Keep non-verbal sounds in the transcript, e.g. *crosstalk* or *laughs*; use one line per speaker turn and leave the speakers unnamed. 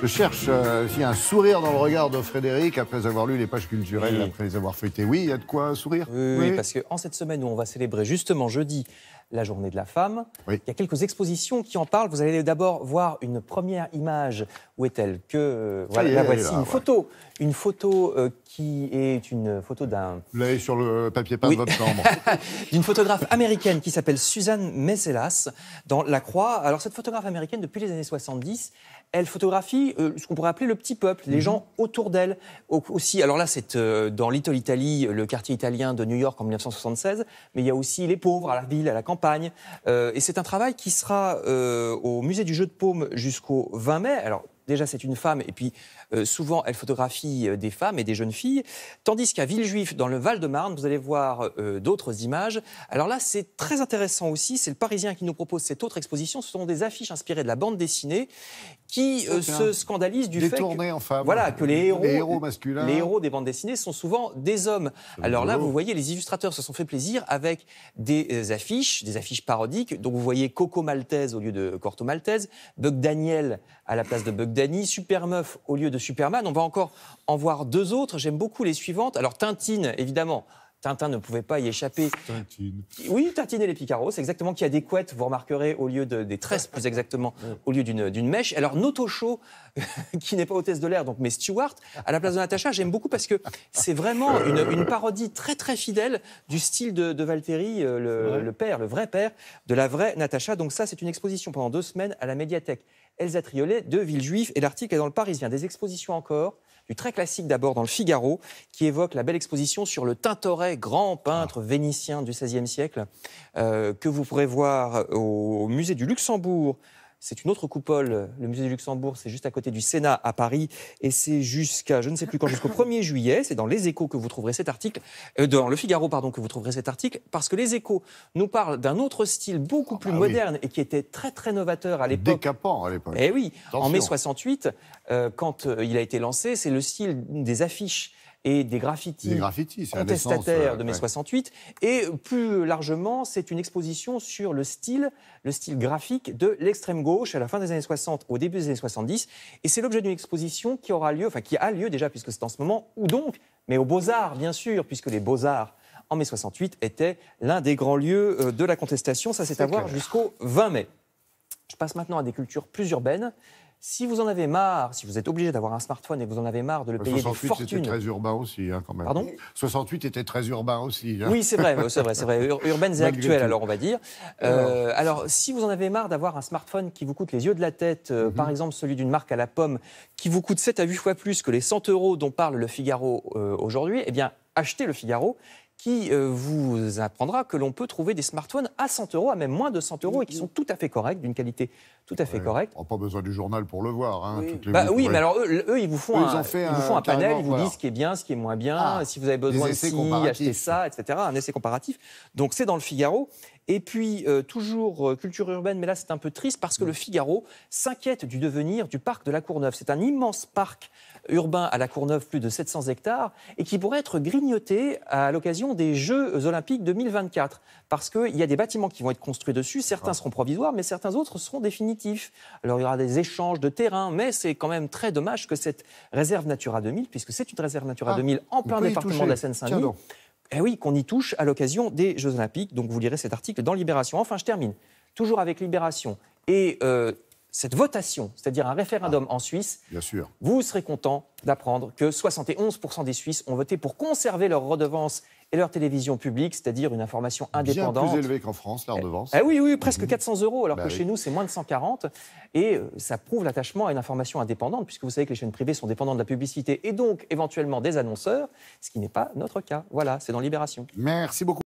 Je cherche euh, un sourire dans le regard de Frédéric après avoir lu les pages culturelles, après les avoir feuilletées. Oui, il y a de quoi sourire. oui parce qu'en cette semaine où on va célébrer justement jeudi la journée de la femme, il y a quelques expositions qui en parlent. Vous allez d'abord voir une première image où est-elle Que euh, voilà, voici ah, une photo, une photo euh, qui est une photo d'un. L'œil sur le papier peint de votre chambre. *laughs* D'une photographe américaine qui s'appelle Suzanne Messelas, dans La Croix. Alors cette photographe américaine, depuis les années 70, elle photographie euh, ce qu'on pourrait appeler le petit peuple, les mhm. gens autour d'elle aussi. Alors là, c'est dans Little Italy, le quartier italien de New York en 1976, mais il y a aussi les pauvres à la ville, à la campagne. et c'est un travail qui sera au musée du Jeu de Paume jusqu'au 20 mai. Alors déjà c'est une femme, et puis euh, souvent elle photographie euh, des femmes et des jeunes filles, tandis qu'à Villejuif, dans le Val-de-Marne, vous allez voir euh, d'autres images. Alors là, c'est très intéressant aussi, c'est le Parisien qui nous propose cette autre exposition, ce sont des affiches inspirées de la bande dessinée qui se scandalisent du fait que, Voilà, que les héros, héros masculins, les héros des bandes dessinées sont souvent des hommes. Alors là, vous voyez, les illustrateurs se sont fait plaisir avec des affiches, des affiches parodiques. Donc vous voyez Coco Maltese au lieu de Corto Maltese, Bug Daniel à la place de Bug Daniel. Dany, Supermeuf au lieu de Superman. On va encore en voir deux autres. J'aime beaucoup les suivantes. Alors Tintin, évidemment, Tintin ne pouvait pas y échapper. Oui, Tintin et les Picaros, c'est exactement qui a des couettes, vous remarquerez, au lieu de, des tresses, plus exactement, au lieu d'une mèche. Alors, Notocho, *laughs* qui n'est pas hôtesse de l'air, donc, mais Stewart, à la place de Natacha, j'aime beaucoup parce que c'est vraiment une, parodie très, très fidèle du style de, de Valtteri, euh, le, père, le vrai père, de la vraie Natacha. Donc, ça, c'est une exposition pendant deux semaines à la médiathèque. Elsa Triolet de Villejuif et l'article est dans le Paris. Parisien. Des expositions encore, très classique d'abord dans le Figaro, qui évoque la belle exposition sur le Tintoret, grand peintre ah. vénitien du XVIe siècle, euh, que vous pourrez voir au musée du Luxembourg c'est une autre coupole. Le musée du Luxembourg, c'est juste à côté du Sénat à Paris. Et c'est jusqu'à, je ne sais plus quand, jusqu'au 1er *laughs* juillet. C'est dans Les Échos que vous trouverez cet article. Euh, dans Le Figaro, pardon, que vous trouverez cet article. Parce que Les Échos nous parlent d'un autre style beaucoup ah plus bah moderne et qui était très, très novateur à l'époque. Décapant à l'époque. Eh oui. En mai 68, euh, quand euh, il a été lancé, c'est le style des affiches et des graffitis, contestataires de mai 68. Et plus largement, c'est une exposition sur le style, le style graphique de l'extrême gauche à la fin des années 60, au début des années 70. Et c'est l'objet d'une exposition qui aura lieu, enfin qui a lieu déjà puisque c'est en ce moment, ou donc Mais aux Beaux-Arts, bien sûr, puisque les Beaux-Arts en mai 68 étaient l'un des grands lieux euh, de la contestation. Ça, c'est à voir jusqu'au 20 mai. Je passe maintenant à des cultures plus urbaines. Si vous en avez marre, si vous êtes obligé d'avoir un smartphone et que vous en avez marre de le payer 68, des fortunes... Hein, était très urbain aussi, quand même. Pardon 68 était très urbain aussi. Oui, c'est vrai, c'est vrai, c'est vrai. et actuelle, alors on va dire. Euh, alors, si vous en avez marre d'avoir un smartphone qui vous coûte les yeux de la tête, euh, mhm. par exemple celui d'une marque à la pomme, qui vous coûte 7 à 8 fois plus que les 100 euros dont parle le Figaro euh, aujourd'hui, eh bien, achetez le Figaro qui euh, vous apprendra que l'on peut trouver des smartphones à 100 euros, à même moins de 100 euros, et qui sont tout à fait corrects, d'une qualité tout à fait correcte. On n'a pas besoin du journal pour le voir. Hein, oui, bah mais alors eux, ils vous font un, ils, font un panel, ils vous disent ce qui est bien, ce qui est moins bien, ah, si vous avez besoin de ci, achetez ça, etc. Un essai comparatif. Donc c'est dans le Figaro. Et puis, euh, toujours euh, culture urbaine, mais là c'est un peu triste parce que mm. le Figaro s'inquiète du devenir du parc de la Courneuve. C'est un immense parc urbain à la Courneuve, plus de 700 hectares, et qui pourrait être grignoté à l'occasion des Jeux olympiques 2024. Parce qu'il y a des bâtiments qui vont être construits dessus, certains seront provisoires, mais certains autres seront définitifs. Alors il y aura des échanges de terrain, mais c'est quand même très dommage que cette réserve Natura 2000, puisque c'est une réserve Natura 2000 ah, en plein département de la Seine-Saint-Denis, eh oui, qu'on y touche à l'occasion des Jeux Olympiques. Donc vous lirez cet article dans Libération. Enfin, je termine. Toujours avec Libération et euh, cette votation, c'est-à-dire un référendum ah. en Suisse. Bien sûr. Vous serez content d'apprendre que 71% des Suisses ont voté pour conserver leur redevance et leur télévision publique, c'est-à-dire une information indépendante. Bien plus élevée qu'en France, la redevance. Eh, eh oui, oui, presque 400 mhm. euros, alors bah que chez nous, c'est moins de 140. Et euh, ça prouve l'attachement à une information indépendante, puisque vous savez que les chaînes privées sont dépendantes de la publicité et donc éventuellement des annonceurs, ce qui n'est pas notre cas. Voilà, c'est dans Libération. Merci beaucoup.